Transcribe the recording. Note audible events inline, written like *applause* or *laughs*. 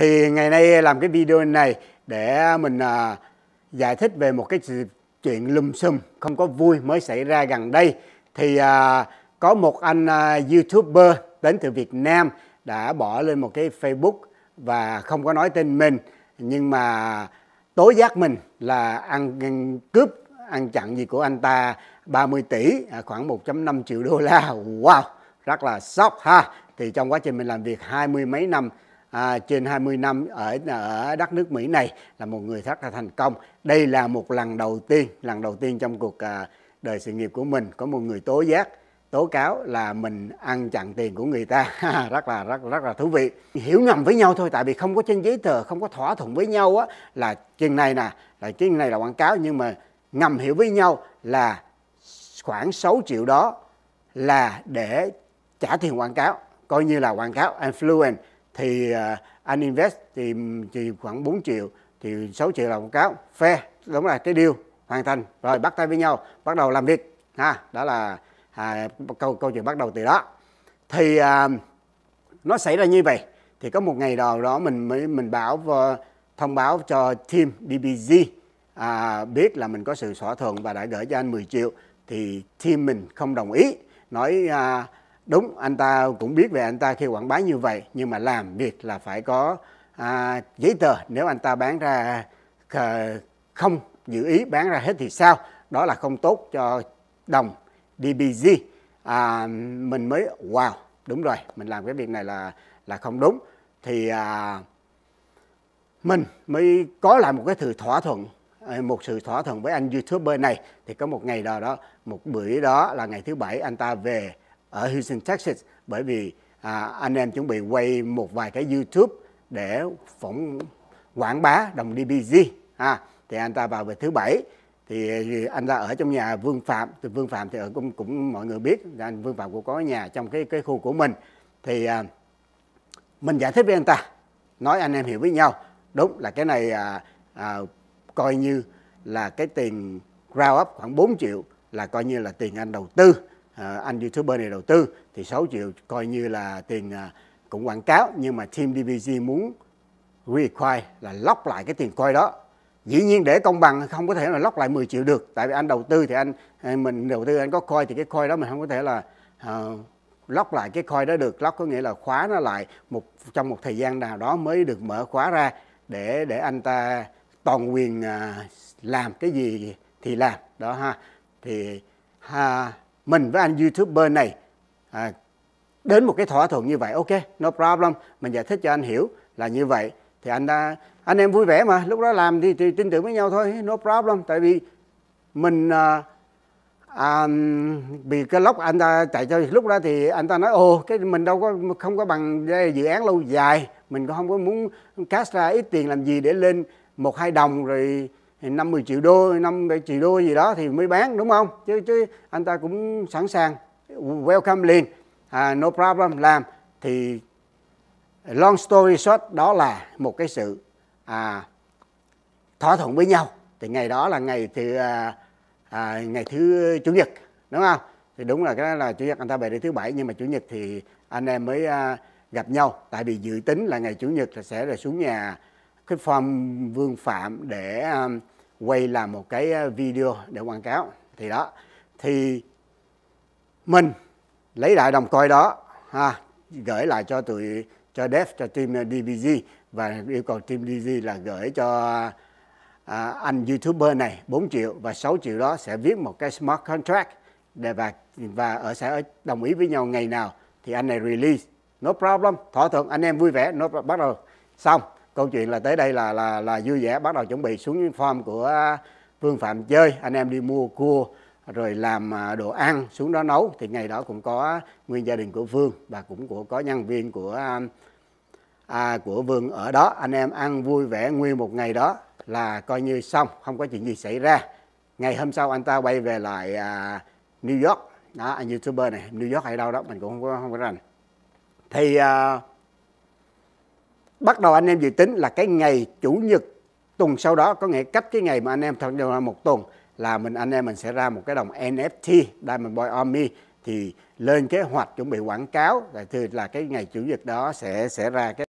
thì ngày nay làm cái video này để mình à, giải thích về một cái chuyện lùm xùm không có vui mới xảy ra gần đây thì à, có một anh à, youtuber đến từ Việt Nam đã bỏ lên một cái Facebook và không có nói tên mình nhưng mà tố giác mình là ăn, ăn cướp ăn chặn gì của anh ta 30 tỷ à, khoảng 1.5 triệu đô la wow rất là sốc ha thì trong quá trình mình làm việc hai mươi mấy năm à, trên 20 năm ở ở đất nước Mỹ này là một người rất là thành công. Đây là một lần đầu tiên, lần đầu tiên trong cuộc à, đời sự nghiệp của mình có một người tố giác tố cáo là mình ăn chặn tiền của người ta *laughs* rất là rất rất là thú vị hiểu nhầm với nhau thôi tại vì không có trên giấy tờ không có thỏa thuận với nhau á là chuyện này nè là chuyện này là quảng cáo nhưng mà ngầm hiểu với nhau là khoảng 6 triệu đó là để trả tiền quảng cáo coi như là quảng cáo influence thì à, anh invest thì chỉ khoảng 4 triệu thì 6 triệu là quảng cáo fair đúng là cái điều hoàn thành rồi bắt tay với nhau bắt đầu làm việc ha đó là à, câu câu chuyện bắt đầu từ đó thì à, nó xảy ra như vậy thì có một ngày nào đó mình mới mình bảo thông báo cho team DBZ à, biết là mình có sự thỏa thuận và đã gửi cho anh 10 triệu thì team mình không đồng ý nói à, đúng anh ta cũng biết về anh ta khi quảng bá như vậy nhưng mà làm việc là phải có à, giấy tờ nếu anh ta bán ra à, không dự ý bán ra hết thì sao đó là không tốt cho đồng dbz à, mình mới wow đúng rồi mình làm cái việc này là là không đúng thì à, mình mới có lại một cái sự thỏa thuận à, một sự thỏa thuận với anh youtuber này thì có một ngày đó đó một buổi đó là ngày thứ bảy anh ta về ở Houston, Texas bởi vì à, anh em chuẩn bị quay một vài cái YouTube để phỏng quảng bá đồng DBZ à, thì anh ta vào về thứ bảy thì anh ta ở trong nhà Vương Phạm thì Vương Phạm thì ở cũng cũng mọi người biết anh Vương Phạm cũng có nhà trong cái cái khu của mình thì à, mình giải thích với anh ta nói anh em hiểu với nhau đúng là cái này à, à, coi như là cái tiền ground up khoảng 4 triệu là coi như là tiền anh đầu tư Ờ, anh youtuber này đầu tư thì 6 triệu coi như là tiền à, cũng quảng cáo nhưng mà team DBG muốn require là lóc lại cái tiền coi đó dĩ nhiên để công bằng không có thể là lóc lại 10 triệu được tại vì anh đầu tư thì anh à, mình đầu tư anh có coi thì cái coi đó mình không có thể là uh, ờ, lóc lại cái coi đó được lóc có nghĩa là khóa nó lại một trong một thời gian nào đó mới được mở khóa ra để để anh ta toàn quyền uh, làm cái gì thì làm đó ha thì ha mình với anh youtuber này à, đến một cái thỏa thuận như vậy ok no problem mình giải thích cho anh hiểu là như vậy thì anh đã anh em vui vẻ mà lúc đó làm thì, thì tin tưởng với nhau thôi no problem tại vì mình à, à, vì cái lốc anh ta chạy cho lúc đó thì anh ta nói ồ cái mình đâu có không có bằng dự án lâu dài mình cũng không có muốn cast ra ít tiền làm gì để lên một hai đồng rồi năm mười triệu đô năm triệu đô gì đó thì mới bán đúng không chứ chứ anh ta cũng sẵn sàng welcome liền à, no problem làm thì long story short đó là một cái sự à, thỏa thuận với nhau thì ngày đó là ngày thứ à, à, ngày thứ chủ nhật đúng không thì đúng là cái đó là chủ nhật anh ta về đi thứ bảy nhưng mà chủ nhật thì anh em mới à, gặp nhau tại vì dự tính là ngày chủ nhật là sẽ là xuống nhà cái form Vương Phạm để um, quay làm một cái uh, video để quảng cáo thì đó thì mình lấy lại đồng coi đó ha gửi lại cho tụi cho Dev cho team uh, DBG và yêu cầu team DBG là gửi cho à, anh youtuber này 4 triệu và 6 triệu đó sẽ viết một cái smart contract để và và ở sẽ đồng ý với nhau ngày nào thì anh này release no problem thỏa thuận anh em vui vẻ no bắt đầu xong câu chuyện là tới đây là là là vui vẻ bắt đầu chuẩn bị xuống farm của à, Vương Phạm chơi anh em đi mua cua rồi làm à, đồ ăn xuống đó nấu thì ngày đó cũng có nguyên gia đình của Vương và cũng của có nhân viên của à, à, của Vương ở đó anh em ăn vui vẻ nguyên một ngày đó là coi như xong không có chuyện gì xảy ra ngày hôm sau anh ta quay về lại à, New York đó anh youtuber này New York hay đâu đó mình cũng không có không có rành thì à, bắt đầu anh em dự tính là cái ngày chủ nhật tuần sau đó có nghĩa cách cái ngày mà anh em thật là một tuần là mình anh em mình sẽ ra một cái đồng NFT Diamond Boy Army thì lên kế hoạch chuẩn bị quảng cáo thì là cái ngày chủ nhật đó sẽ sẽ ra cái